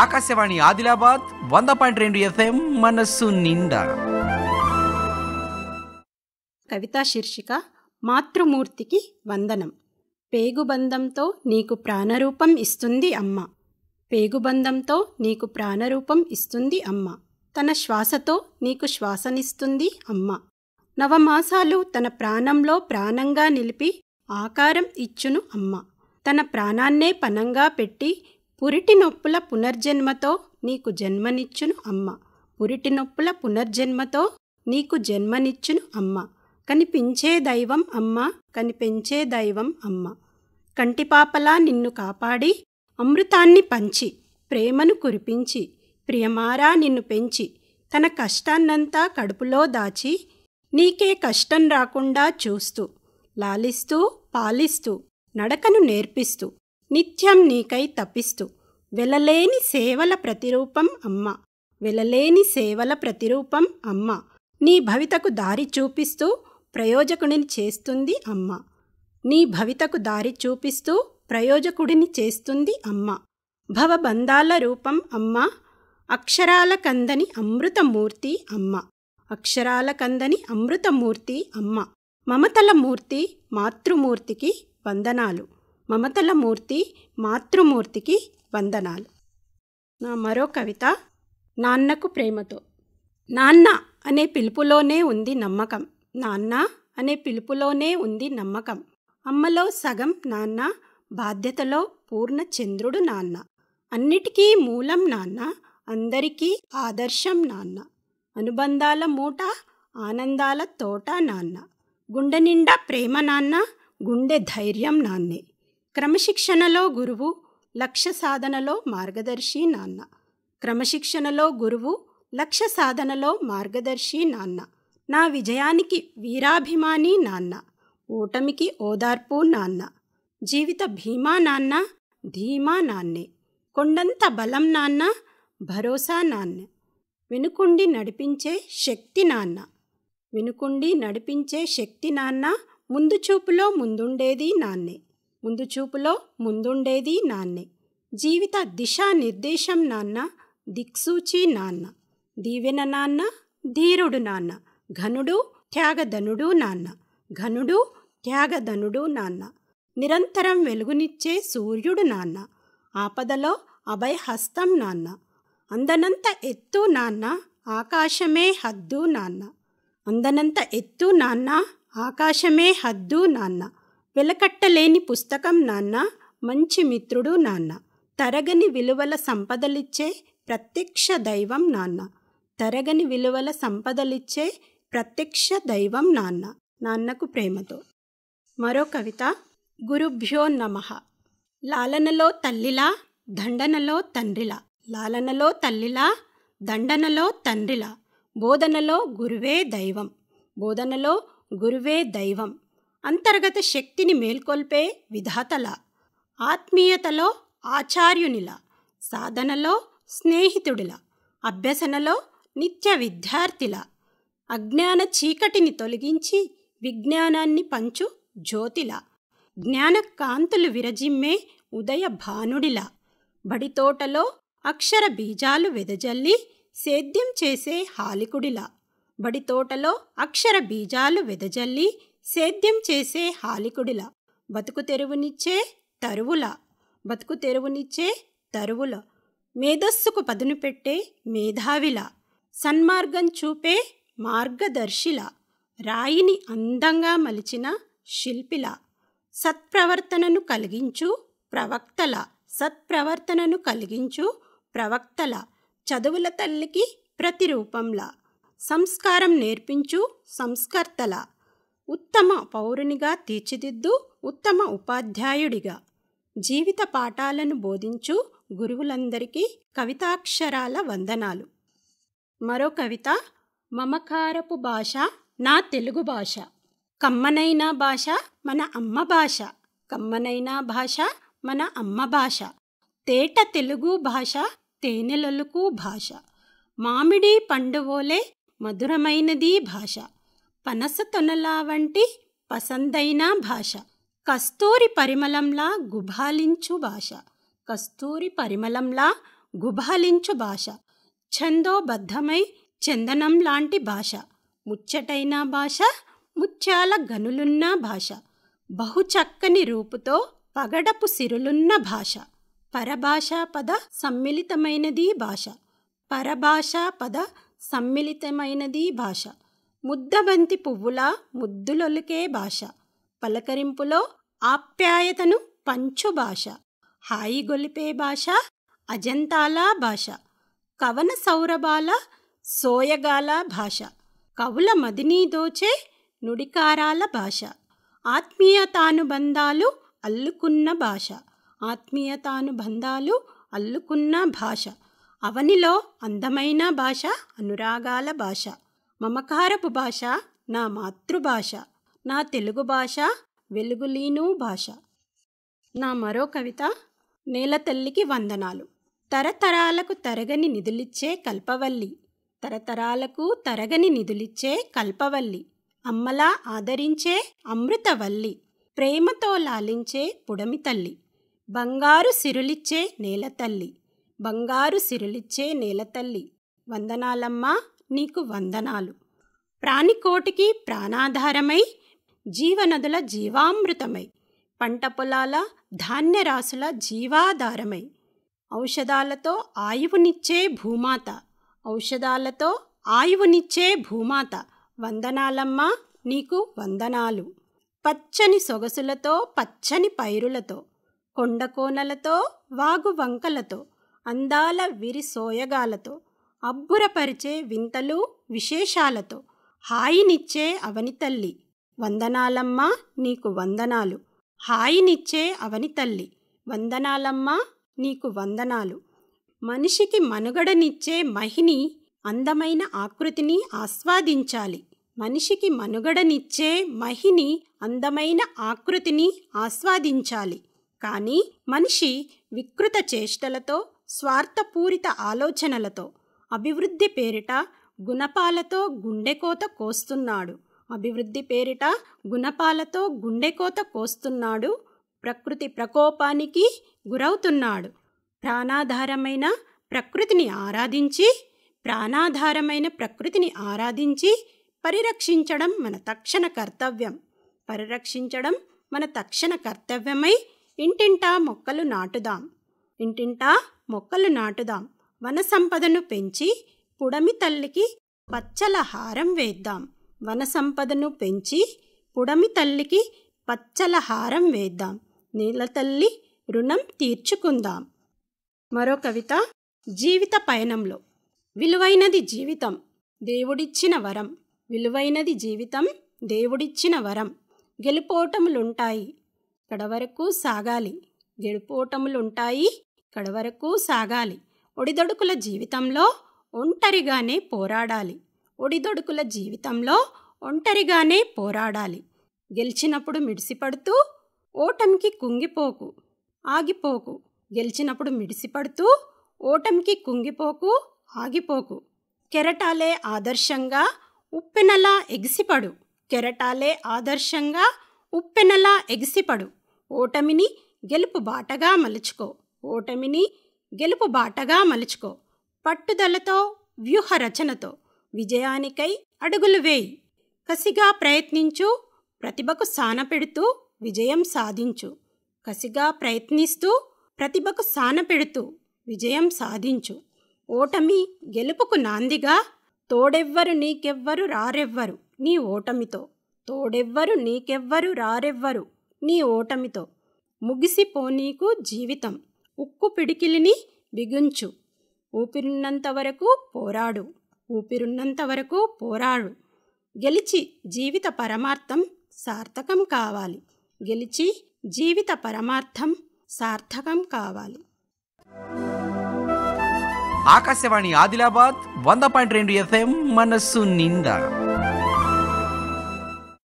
ఆకాశవాణి ఆదిలాబాద్ వంద పాయింట్ రెండు ఎఫ్ఎం మనస్సు నిండా కవితా శీర్షిక మాతృమూర్తికి వందనం పేగుబంధంతో నీకు ప్రాణరూపం ఇస్తుంది అమ్మ పేగుబంధంతో నీకు ప్రాణరూపం ఇస్తుంది అమ్మ తన శ్వాసతో నీకు శ్వాసనిస్తుంది అమ్మ నవమాసాలు తన ప్రాణంలో ప్రాణంగా నిలిపి ఆకారం ఇచ్చును అమ్మ తన ప్రాణాన్నే పనంగా పెట్టి పురిటి నొప్పుల పునర్జన్మతో నీకు జన్మనిచ్చును అమ్మ పురిటి నొప్పుల పునర్జన్మతో నీకు జన్మనిచ్చును అమ్మ కనిపించే దైవం అమ్మ కనిపించే దైవం అమ్మ కంటిపాపలా నిన్ను కాపాడి అమృతాన్ని పంచి ప్రేమను కురిపించి ప్రియమారా నిన్ను పెంచి తన కష్టాన్నంతా కడుపులో దాచి నీకే కష్టం రాకుండా చూస్తూ లాలిస్తూ పాలిస్తూ నడకను నేర్పిస్తూ నిత్యం నీకై తప్పిస్తూ వెలలేని సేవల ప్రతిరూపం అమ్మ వెలలేని సేవల ప్రతిరూపం అమ్మ నీ భవితకు దారి చూపిస్తూ ప్రయోజకుడిని చేస్తుంది అమ్మ నీ భవితకు దారి చూపిస్తూ ప్రయోజకుడిని చేస్తుంది అమ్మ భవబంధాల రూపం అమ్మ అక్షరాల కందని అమృతమూర్తి అమ్మ అక్షరాల కందని అమృతమూర్తి అమ్మ మమతల మూర్తి మాతృమూర్తికి వందనాలు మమతల మూర్తి మాతృమూర్తికి వందనాలు నా మరో కవిత నాన్నకు ప్రేమతో నాన్న అనే పిలుపులోనే ఉంది నమ్మకం నాన్న అనే పిలుపులోనే ఉంది నమ్మకం అమ్మలో సగం నాన్న బాధ్యతలో పూర్ణ చంద్రుడు నాన్న అన్నిటికీ మూలం నాన్న అందరికీ ఆదర్శం నాన్న అనుబంధాల మూట ఆనందాల తోట నాన్న గుండె నిండా ప్రేమ నాన్న గుండె ధైర్యం నాన్నే క్రమశిక్షణలో గురువు లక్ష్య సాధనలో మార్గదర్శి నాన్న క్రమశిక్షణలో గురువు లక్ష్య సాధనలో మార్గదర్శి నాన్న నా విజయానికి వీరాభిమాని నాన్న ఓటమికి ఓదార్పు నాన్న జీవిత భీమా నాన్న ధీమా నాన్నే కొండంత బలం నాన్న భరోసా నాన్న వెనుకుండి నడిపించే శక్తి నాన్న వెనుకుండి నడిపించే శక్తి నాన్న ముందు చూపులో ముందుండేది నాన్నే ముందు చూపులో ముందుండేది నాన్నే జీవిత దిశానిర్దేశం నాన్న దిక్సూచి నాన్న దీవెన నాన్న ధీరుడు నాన్న ఘనుడు త్యాగధనుడు నాన్న ఘనుడు త్యాగధనుడు నాన్న నిరంతరం వెలుగునిచ్చే సూర్యుడు నాన్న ఆపదలో అభయహస్తం నాన్న అందనంత ఎత్తు నాన్న ఆకాశమే హద్దు నాన్న అందనంత ఎత్తు నాన్న ఆకాశమే హద్దు నాన్న వెలకట్టలేని పుస్తకం నాన్న మంచి మిత్రుడు నాన్న తరగని విలువల సంపదలిచ్చే ప్రత్యక్ష దైవం నాన్న తరగని విలువల సంపదలిచ్చే ప్రత్యక్ష దైవం నాన్న నాన్నకు ప్రేమతో మరో కవిత గురుభ్యో నమ లాలనలో తల్లిలా దండనలో తండ్రిలా లాలనలో తల్లిలా దండనలో తండ్రిలా బోధనలో గురువే దైవం బోధనలో గురువే దైవం అంతర్గత శక్తిని మేల్కొల్పే విధాతల ఆత్మీయతలో ఆచార్యునిల సాధనలో స్నేహితుడిలా అభ్యసనలో నిత్య విద్యార్థిల అజ్ఞాన చీకటిని తొలగించి విజ్ఞానాన్ని పంచు జ్యోతిల జ్ఞానకాంతులు విరజిమ్మే ఉదయ భానుడిలా బడితోటలో అక్షర బీజాలు వెదజల్లి సేద్యం చేసే హాలికుడిలా బడితోటలో అక్షర బీజాలు వెదజల్లి సేద్యం చేసే హాలికుడిల బతుకు తెరువునిచ్చే తరువుల బతుకు తెరువునిచ్చే తరువుల మేధస్సుకు పదును పెట్టే మేధావిల సన్మార్గం చూపే మార్గదర్శిల రాయిని అందంగా మలిచిన శిల్పిల సత్ప్రవర్తనను కలిగించు ప్రవక్తల సత్ప్రవర్తనను కలిగించు ప్రవక్తల చదువుల తల్లికి ప్రతిరూపంలా సంస్కారం నేర్పించు సంస్కర్తల ఉత్తమ పౌరునిగా తీర్చిదిద్దు ఉత్తమ ఉపాధ్యాయుడిగా జీవిత పాఠాలను బోధించు గురువులందరికీ కవితాక్షరాల వందనాలు మరో కవిత మమకారపు భాష నా తెలుగు భాష కమ్మనైన భాష మన అమ్మ భాష కమ్మనైన భాష మన అమ్మ భాష తేట తెలుగు భాష తేనెలలుకు భాష మామిడి పండువోలే మధురమైనది భాష పనస తొనలా వంటి పసందైన భాష కస్తూరి పరిమళంలా గుభాలించు భాష కస్తూరి పరిమళంలా గుభాలించు భాష ఛందోబద్ధమై చందనం లాంటి భాష ముచ్చటైన భాష ముత్యాల గనులున్న భాష బహుచక్కని రూపుతో పగడపు సిరులున్న భాష పరభాషా పద సమ్మిళితమైనది భాష పరభాషా పద సమ్మిళితమైనది భాష ముద్దబంతి పువ్వులా ముద్దులొలికే భాష పలకరింపులో ఆప్యాయతను పంచు భాష హాయిగొలిపే భాష అజంతాలా భాష కవన సౌరభాల సోయగాల భాష కవుల మదినీ దోచే నుడికారాల భాష ఆత్మీయతానుబంధాలు అల్లుకున్న భాష ఆత్మీయతానుబంధాలు అల్లుకున్న భాష అవనిలో అందమైన భాష అనురాగాల భాష మమకారపు భాష నా మాతృభాష నా తెలుగు భాష వెలుగులీను భాష నా మరో కవిత నేల తల్లికి వందనాలు తరతరాలకు తరగని నిధులిచ్చే కల్పవల్లి తరతరాలకు తరగని నిధులిచ్చే కల్పవల్లి అమ్మలా ఆదరించే అమృతవల్లి ప్రేమతో లాలించే పుడమి తల్లి బంగారు సిరులిచ్చే నేల తల్లి బంగారు సిరులిచ్చే నేల తల్లి నీకు వందనాలు ప్రాణికోటికి ప్రాణాధారమై జీవనదుల జీవామృతమై పంట పొలాల ధాన్యరాశుల జీవాధారమై ఔషధాలతో ఆయువునిచ్చే భూమాత ఔషధాలతో ఆయువునిచ్చే భూమాత వందనాలమ్మ నీకు వందనాలు పచ్చని సొగసులతో పచ్చని పైరులతో కొండకోనలతో వాగువంకలతో అందాల విరిసోయగాలతో అబ్బురపరిచే వింతలు విశేషాలతో హాయినిచ్చే అవని తల్లి వందనాలమ్మ నీకు వందనాలు హాయినిచ్చే అవని తల్లి వందనాలమ్మ నీకు వందనాలు మనిషికి మనుగడనిచ్చే మహిని అందమైన ఆకృతిని ఆస్వాదించాలి మనిషికి మనుగడనిచ్చే మహిని అందమైన ఆకృతిని ఆస్వాదించాలి కానీ మనిషి వికృత చేష్టలతో స్వార్థపూరిత ఆలోచనలతో అభివృద్ధి పేరిట గుణపాలతో గుండెకోత కోస్తున్నాడు అభివృద్ధి పేరిట గుణపాలతో గుండెకోత కోస్తున్నాడు ప్రకృతి ప్రకోపానికి గురవుతున్నాడు ప్రాణాధారమైన ప్రకృతిని ఆరాధించి ప్రాణాధారమైన ప్రకృతిని ఆరాధించి పరిరక్షించడం మన తక్షణ కర్తవ్యం పరిరక్షించడం మన తక్షణ కర్తవ్యమై ఇంటింటా మొక్కలు నాటుదాం ఇంటింటా మొక్కలు నాటుదాం వనసంపదను పెంచి పుడమి తల్లికి పచ్చల హారం వేద్దాం వనసంపదను పెంచి పుడమి తల్లికి పచ్చల హారం వేద్దాం తల్లి రుణం తీర్చుకుందాం మరో కవిత జీవిత పయనంలో విలువైనది జీవితం దేవుడిచ్చిన వరం విలువైనది జీవితం దేవుడిచ్చిన వరం గెలుపోటములుంటాయి ఇక్కడ వరకు సాగాలి గెలుపోటములుంటాయి ఇక్కడ వరకు సాగాలి ఒడిదొడుకుల జీవితంలో ఒంటరిగానే పోరాడాలి ఒడిదొడుకుల జీవితంలో ఒంటరిగానే పోరాడాలి గెలిచినప్పుడు మిడిసిపడుతూ ఓటమికి కుంగిపోకు ఆగిపోకు గెలిచినప్పుడు మిడిసిపడుతూ ఓటమికి కుంగిపోకు ఆగిపోకు కెరటాలే ఆదర్శంగా ఉప్పెనలా ఎగిసిపడు కెరటాలే ఆదర్శంగా ఉప్పెనలా ఎగిసిపడు ఓటమిని గెలుపు బాటగా మలుచుకో ఓటమిని గెలుపు బాటగా మలుచుకో పట్టుదలతో వ్యూహ రచనతో విజయానికై అడుగులు వేయి కసిగా ప్రయత్నించు ప్రతిభకు పెడుతూ విజయం సాధించు కసిగా ప్రయత్నిస్తూ ప్రతిభకు పెడుతూ విజయం సాధించు ఓటమి గెలుపుకు నాందిగా తోడెవ్వరు నీకెవ్వరు రారెవ్వరు నీ ఓటమితో తోడెవ్వరు నీకెవ్వరు రారెవ్వరు నీ ఓటమితో ముగిసిపోనీకు జీవితం ఉక్కు పిడికిలిని బిగించు ఊపిరున్నంత వరకు పోరాడు ఊపిరున్నంత వరకు పోరాడు గెలిచి జీవిత పరమార్థం సార్థకం కావాలి గెలిచి జీవిత పరమార్థం సార్థకం కావాలి ఆకాశవాణి ఆదిలాబాద్ వంద పాయింట్ రెండు ఎఫ్ఎం మనస్సు నిందా